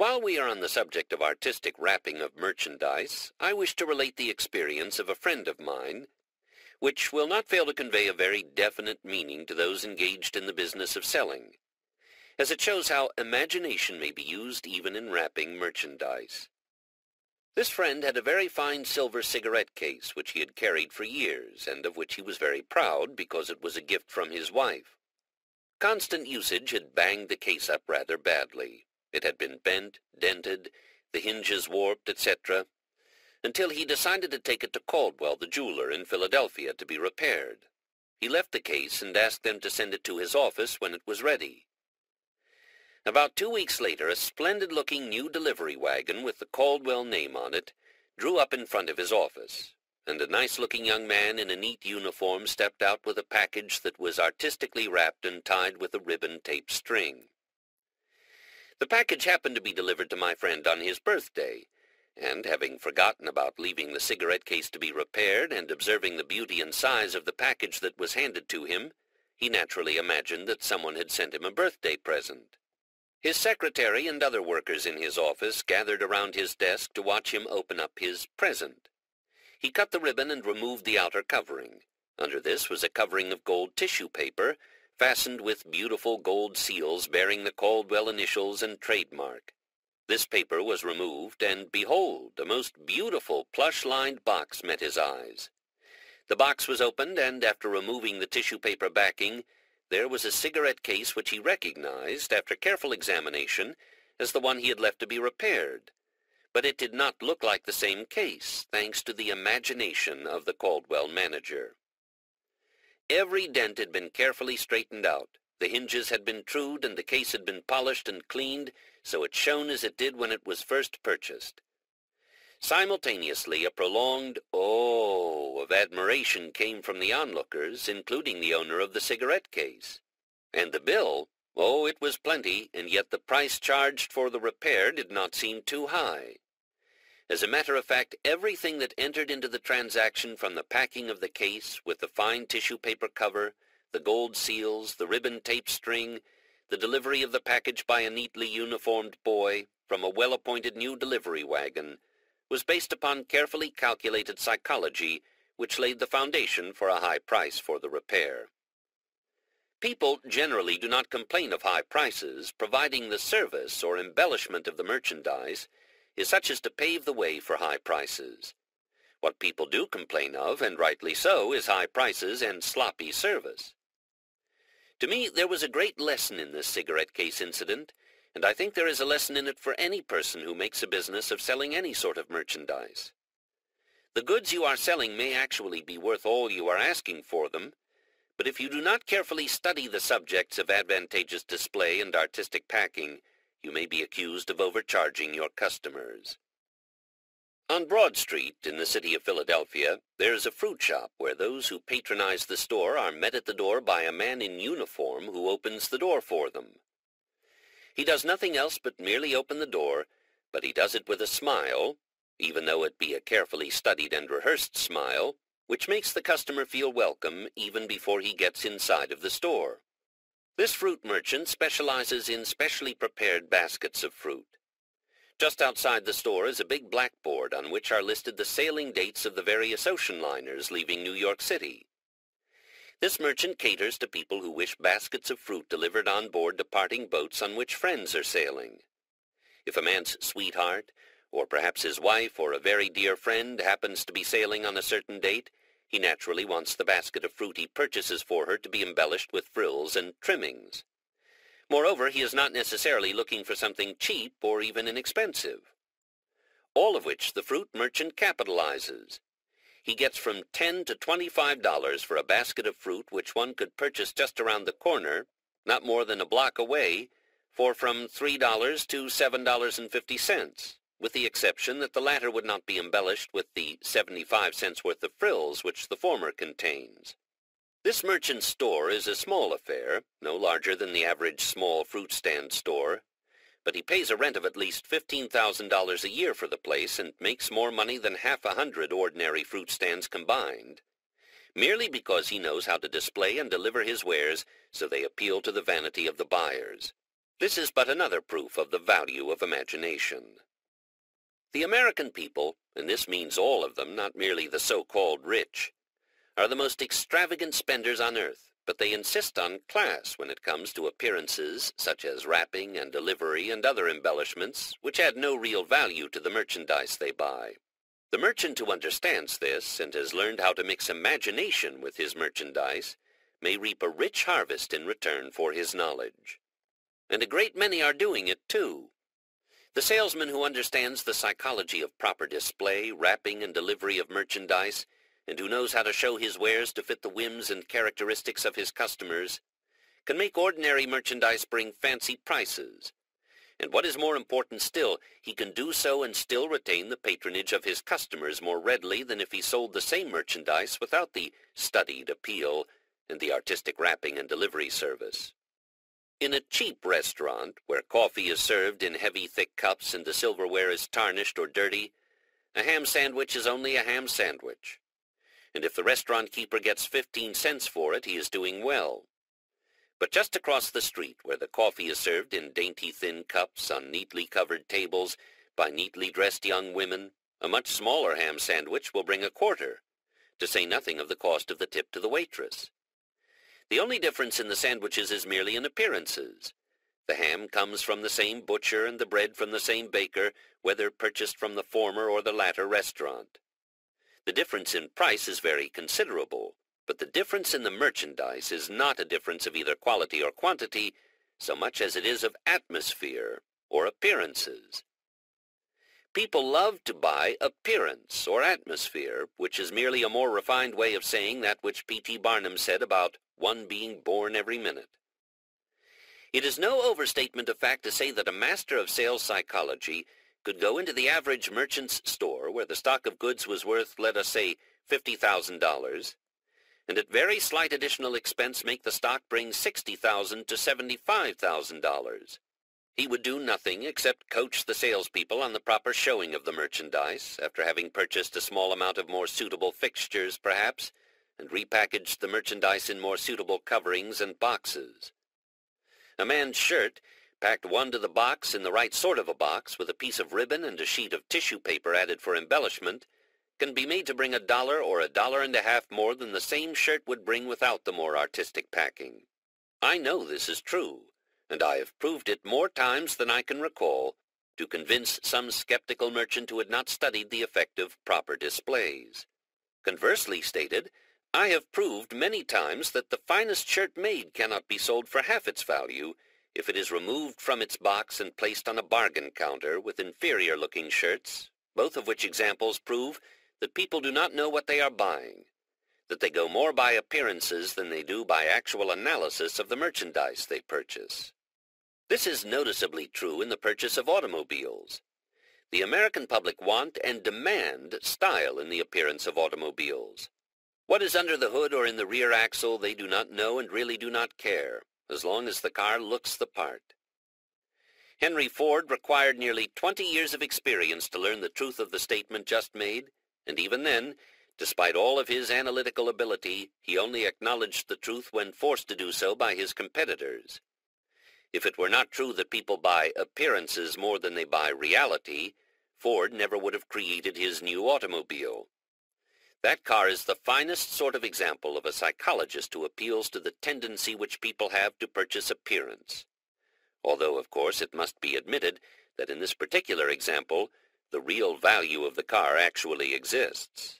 While we are on the subject of artistic wrapping of merchandise, I wish to relate the experience of a friend of mine, which will not fail to convey a very definite meaning to those engaged in the business of selling, as it shows how imagination may be used even in wrapping merchandise. This friend had a very fine silver cigarette case which he had carried for years, and of which he was very proud because it was a gift from his wife. Constant usage had banged the case up rather badly, it had been bent, dented, the hinges warped, etc., until he decided to take it to Caldwell, the jeweler, in Philadelphia to be repaired. He left the case and asked them to send it to his office when it was ready. About two weeks later, a splendid-looking new delivery wagon with the Caldwell name on it drew up in front of his office, and a nice-looking young man in a neat uniform stepped out with a package that was artistically wrapped and tied with a ribbon-tape string. The package happened to be delivered to my friend on his birthday, and having forgotten about leaving the cigarette case to be repaired and observing the beauty and size of the package that was handed to him, he naturally imagined that someone had sent him a birthday present. His secretary and other workers in his office gathered around his desk to watch him open up his present. He cut the ribbon and removed the outer covering. Under this was a covering of gold tissue paper, fastened with beautiful gold seals bearing the Caldwell initials and trademark. This paper was removed, and behold, a most beautiful plush-lined box met his eyes. The box was opened, and after removing the tissue paper backing, there was a cigarette case which he recognized, after careful examination, as the one he had left to be repaired. But it did not look like the same case, thanks to the imagination of the Caldwell manager. Every dent had been carefully straightened out. The hinges had been trued and the case had been polished and cleaned, so it shone as it did when it was first purchased. Simultaneously, a prolonged oh of admiration came from the onlookers, including the owner of the cigarette case. And the bill, oh, it was plenty, and yet the price charged for the repair did not seem too high. As a matter of fact, everything that entered into the transaction from the packing of the case with the fine tissue paper cover, the gold seals, the ribbon tape string, the delivery of the package by a neatly uniformed boy from a well-appointed new delivery wagon, was based upon carefully calculated psychology which laid the foundation for a high price for the repair. People generally do not complain of high prices, providing the service or embellishment of the merchandise is such as to pave the way for high prices. What people do complain of, and rightly so, is high prices and sloppy service. To me, there was a great lesson in this cigarette case incident, and I think there is a lesson in it for any person who makes a business of selling any sort of merchandise. The goods you are selling may actually be worth all you are asking for them, but if you do not carefully study the subjects of advantageous display and artistic packing, you may be accused of overcharging your customers. On Broad Street, in the city of Philadelphia, there is a fruit shop where those who patronize the store are met at the door by a man in uniform who opens the door for them. He does nothing else but merely open the door, but he does it with a smile, even though it be a carefully studied and rehearsed smile, which makes the customer feel welcome even before he gets inside of the store. This fruit merchant specializes in specially prepared baskets of fruit. Just outside the store is a big blackboard on which are listed the sailing dates of the various ocean liners leaving New York City. This merchant caters to people who wish baskets of fruit delivered on board departing boats on which friends are sailing. If a man's sweetheart, or perhaps his wife or a very dear friend, happens to be sailing on a certain date, he naturally wants the basket of fruit he purchases for her to be embellished with frills and trimmings. Moreover, he is not necessarily looking for something cheap or even inexpensive. All of which the fruit merchant capitalizes. He gets from 10 to $25 for a basket of fruit which one could purchase just around the corner, not more than a block away, for from $3 to $7.50 with the exception that the latter would not be embellished with the 75 cents worth of frills which the former contains. This merchant's store is a small affair, no larger than the average small fruit stand store, but he pays a rent of at least $15,000 a year for the place and makes more money than half a hundred ordinary fruit stands combined, merely because he knows how to display and deliver his wares so they appeal to the vanity of the buyers. This is but another proof of the value of imagination. The American people, and this means all of them, not merely the so-called rich, are the most extravagant spenders on earth, but they insist on class when it comes to appearances such as wrapping and delivery and other embellishments which add no real value to the merchandise they buy. The merchant who understands this and has learned how to mix imagination with his merchandise may reap a rich harvest in return for his knowledge. And a great many are doing it too. The salesman who understands the psychology of proper display, wrapping, and delivery of merchandise, and who knows how to show his wares to fit the whims and characteristics of his customers, can make ordinary merchandise bring fancy prices. And what is more important still, he can do so and still retain the patronage of his customers more readily than if he sold the same merchandise without the studied appeal and the artistic wrapping and delivery service. In a cheap restaurant, where coffee is served in heavy, thick cups and the silverware is tarnished or dirty, a ham sandwich is only a ham sandwich. And if the restaurant keeper gets 15 cents for it, he is doing well. But just across the street, where the coffee is served in dainty thin cups on neatly covered tables by neatly dressed young women, a much smaller ham sandwich will bring a quarter, to say nothing of the cost of the tip to the waitress. The only difference in the sandwiches is merely in appearances. The ham comes from the same butcher and the bread from the same baker, whether purchased from the former or the latter restaurant. The difference in price is very considerable, but the difference in the merchandise is not a difference of either quality or quantity, so much as it is of atmosphere or appearances. People love to buy appearance or atmosphere, which is merely a more refined way of saying that which P.T. Barnum said about one being born every minute. It is no overstatement of fact to say that a master of sales psychology could go into the average merchant's store where the stock of goods was worth, let us say, $50,000, and at very slight additional expense make the stock bring $60,000 to $75,000. He would do nothing except coach the salespeople on the proper showing of the merchandise, after having purchased a small amount of more suitable fixtures, perhaps, and repackaged the merchandise in more suitable coverings and boxes. A man's shirt, packed one to the box in the right sort of a box with a piece of ribbon and a sheet of tissue paper added for embellishment, can be made to bring a dollar or a dollar and a half more than the same shirt would bring without the more artistic packing. I know this is true, and I have proved it more times than I can recall, to convince some skeptical merchant who had not studied the effect of proper displays. Conversely stated, I have proved many times that the finest shirt made cannot be sold for half its value if it is removed from its box and placed on a bargain counter with inferior-looking shirts, both of which examples prove that people do not know what they are buying, that they go more by appearances than they do by actual analysis of the merchandise they purchase. This is noticeably true in the purchase of automobiles. The American public want and demand style in the appearance of automobiles. What is under the hood or in the rear axle they do not know and really do not care, as long as the car looks the part. Henry Ford required nearly 20 years of experience to learn the truth of the statement just made, and even then, despite all of his analytical ability, he only acknowledged the truth when forced to do so by his competitors. If it were not true that people buy appearances more than they buy reality, Ford never would have created his new automobile. That car is the finest sort of example of a psychologist who appeals to the tendency which people have to purchase appearance. Although, of course, it must be admitted that in this particular example, the real value of the car actually exists.